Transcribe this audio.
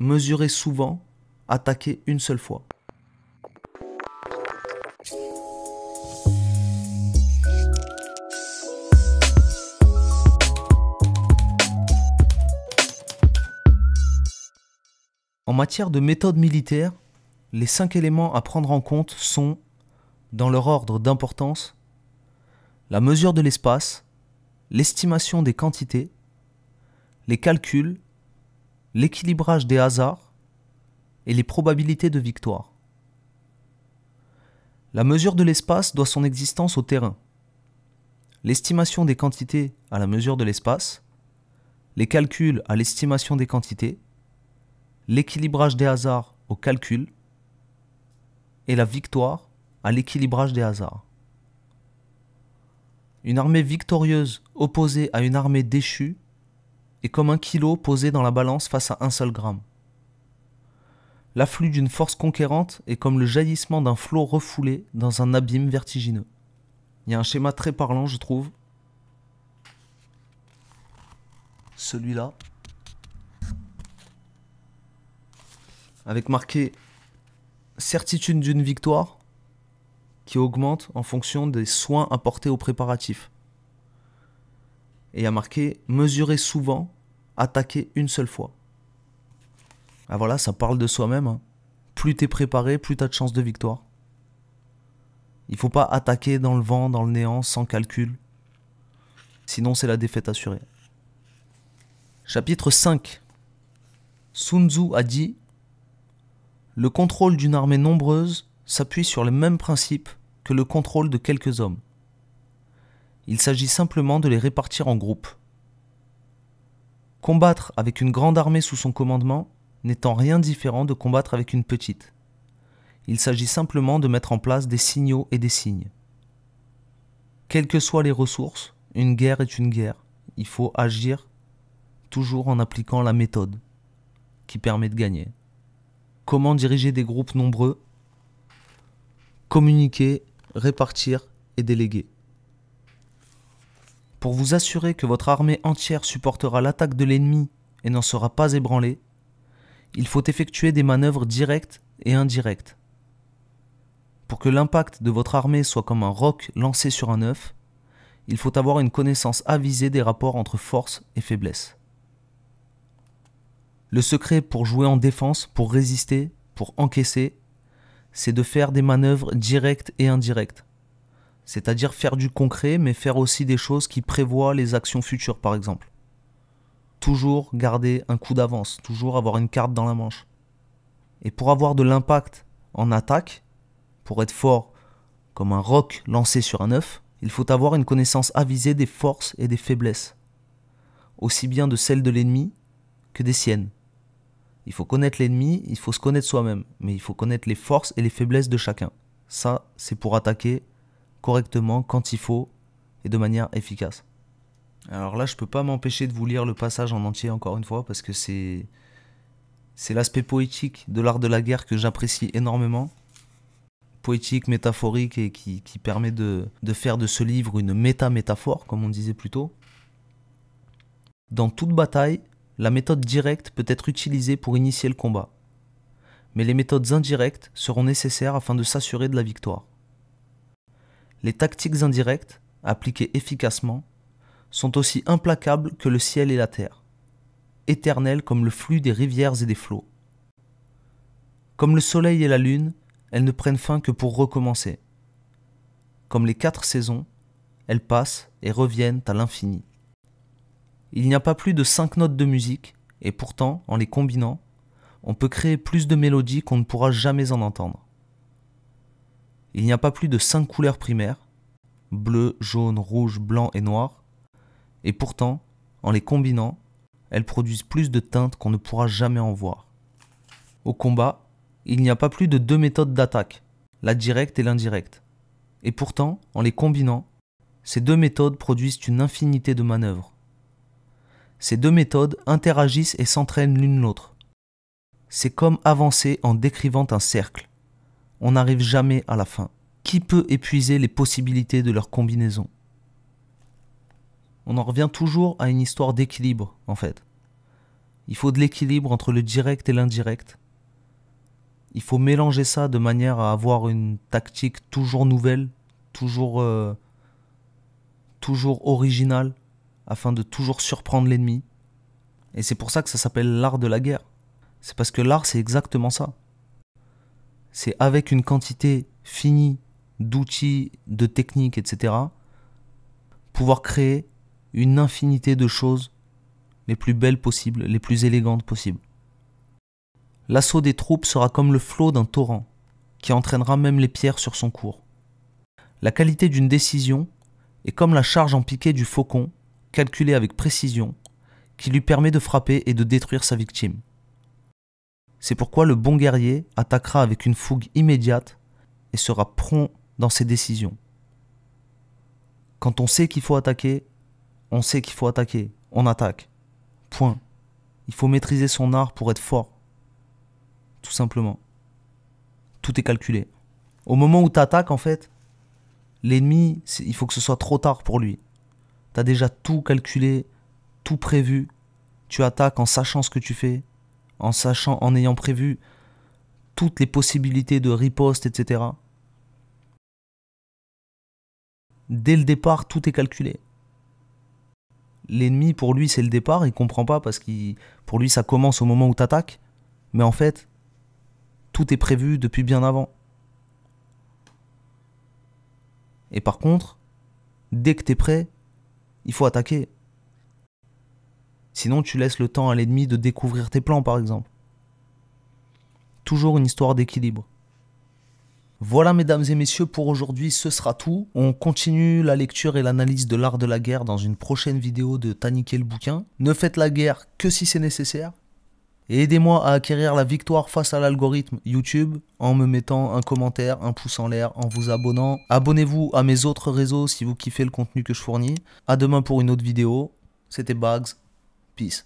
mesurer souvent, attaquer une seule fois. En matière de méthode militaire, les cinq éléments à prendre en compte sont, dans leur ordre d'importance, la mesure de l'espace, l'estimation des quantités, les calculs, l'équilibrage des hasards et les probabilités de victoire. La mesure de l'espace doit son existence au terrain. L'estimation des quantités à la mesure de l'espace, les calculs à l'estimation des quantités, l'équilibrage des hasards au calcul et la victoire à l'équilibrage des hasards. Une armée victorieuse opposée à une armée déchue est comme un kilo posé dans la balance face à un seul gramme. L'afflux d'une force conquérante est comme le jaillissement d'un flot refoulé dans un abîme vertigineux. Il y a un schéma très parlant, je trouve. Celui-là. Avec marqué certitude d'une victoire qui augmente en fonction des soins apportés aux préparatifs. Et il y a marqué mesurer souvent attaquer une seule fois. Ah voilà, ça parle de soi-même. Hein. Plus t'es préparé, plus t'as de chances de victoire. Il faut pas attaquer dans le vent, dans le néant, sans calcul. Sinon, c'est la défaite assurée. Chapitre 5 Sun Tzu a dit Le contrôle d'une armée nombreuse s'appuie sur les mêmes principes que le contrôle de quelques hommes. Il s'agit simplement de les répartir en groupes. Combattre avec une grande armée sous son commandement n'étant rien différent de combattre avec une petite. Il s'agit simplement de mettre en place des signaux et des signes. Quelles que soient les ressources, une guerre est une guerre. Il faut agir toujours en appliquant la méthode qui permet de gagner. Comment diriger des groupes nombreux Communiquer, répartir et déléguer pour vous assurer que votre armée entière supportera l'attaque de l'ennemi et n'en sera pas ébranlée, il faut effectuer des manœuvres directes et indirectes. Pour que l'impact de votre armée soit comme un roc lancé sur un œuf, il faut avoir une connaissance avisée des rapports entre force et faiblesse. Le secret pour jouer en défense, pour résister, pour encaisser, c'est de faire des manœuvres directes et indirectes c'est-à-dire faire du concret, mais faire aussi des choses qui prévoient les actions futures, par exemple. Toujours garder un coup d'avance, toujours avoir une carte dans la manche. Et pour avoir de l'impact en attaque, pour être fort comme un roc lancé sur un œuf, il faut avoir une connaissance avisée des forces et des faiblesses, aussi bien de celles de l'ennemi que des siennes. Il faut connaître l'ennemi, il faut se connaître soi-même, mais il faut connaître les forces et les faiblesses de chacun. Ça, c'est pour attaquer correctement quand il faut et de manière efficace. Alors là, je peux pas m'empêcher de vous lire le passage en entier encore une fois parce que c'est c'est l'aspect poétique de l'art de la guerre que j'apprécie énormément. Poétique, métaphorique et qui, permet de, de faire de ce livre une méta-métaphore, comme on disait plus tôt. Dans toute bataille, la méthode directe peut être utilisée pour initier le combat. Mais les méthodes indirectes seront nécessaires afin de s'assurer de la victoire les tactiques indirectes, appliquées efficacement, sont aussi implacables que le ciel et la terre, éternelles comme le flux des rivières et des flots. Comme le soleil et la lune, elles ne prennent fin que pour recommencer. Comme les quatre saisons, elles passent et reviennent à l'infini. Il n'y a pas plus de cinq notes de musique, et pourtant, en les combinant, on peut créer plus de mélodies qu'on ne pourra jamais en entendre. Il n'y a pas plus de cinq couleurs primaires, bleu, jaune, rouge, blanc et noir, et pourtant, en les combinant, elles produisent plus de teintes qu'on ne pourra jamais en voir. Au combat, il n'y a pas plus de deux méthodes d'attaque, la directe et l'indirecte. Et pourtant, en les combinant, ces deux méthodes produisent une infinité de manœuvres. Ces deux méthodes interagissent et s'entraînent l'une l'autre. C'est comme avancer en décrivant un cercle on n'arrive jamais à la fin. Qui peut épuiser les possibilités de leur combinaison On en revient toujours à une histoire d'équilibre, en fait. Il faut de l'équilibre entre le direct et l'indirect. Il faut mélanger ça de manière à avoir une tactique toujours nouvelle, toujours, euh, toujours originale, afin de toujours surprendre l'ennemi. Et c'est pour ça que ça s'appelle l'art de la guerre. C'est parce que l'art, c'est exactement ça c'est avec une quantité finie d'outils, de techniques, etc., pouvoir créer une infinité de choses les plus belles possibles, les plus élégantes possibles. L'assaut des troupes sera comme le flot d'un torrent, qui entraînera même les pierres sur son cours. La qualité d'une décision est comme la charge en piqué du faucon, calculée avec précision, qui lui permet de frapper et de détruire sa victime. C'est pourquoi le bon guerrier attaquera avec une fougue immédiate et sera prompt dans ses décisions. Quand on sait qu'il faut attaquer, on sait qu'il faut attaquer, on attaque. Point. Il faut maîtriser son art pour être fort. Tout simplement. Tout est calculé. Au moment où tu attaques, en fait, l'ennemi, il faut que ce soit trop tard pour lui. Tu as déjà tout calculé, tout prévu. Tu attaques en sachant ce que tu fais en sachant, en ayant prévu toutes les possibilités de riposte, etc. Dès le départ, tout est calculé. L'ennemi, pour lui, c'est le départ, il comprend pas parce que pour lui, ça commence au moment où attaques, Mais en fait, tout est prévu depuis bien avant. Et par contre, dès que es prêt, il faut attaquer. Sinon, tu laisses le temps à l'ennemi de découvrir tes plans, par exemple. Toujours une histoire d'équilibre. Voilà, mesdames et messieurs, pour aujourd'hui, ce sera tout. On continue la lecture et l'analyse de l'art de la guerre dans une prochaine vidéo de Taniquer le bouquin. Ne faites la guerre que si c'est nécessaire. Et aidez-moi à acquérir la victoire face à l'algorithme YouTube en me mettant un commentaire, un pouce en l'air, en vous abonnant. Abonnez-vous à mes autres réseaux si vous kiffez le contenu que je fournis. À demain pour une autre vidéo. C'était Bags. Peace.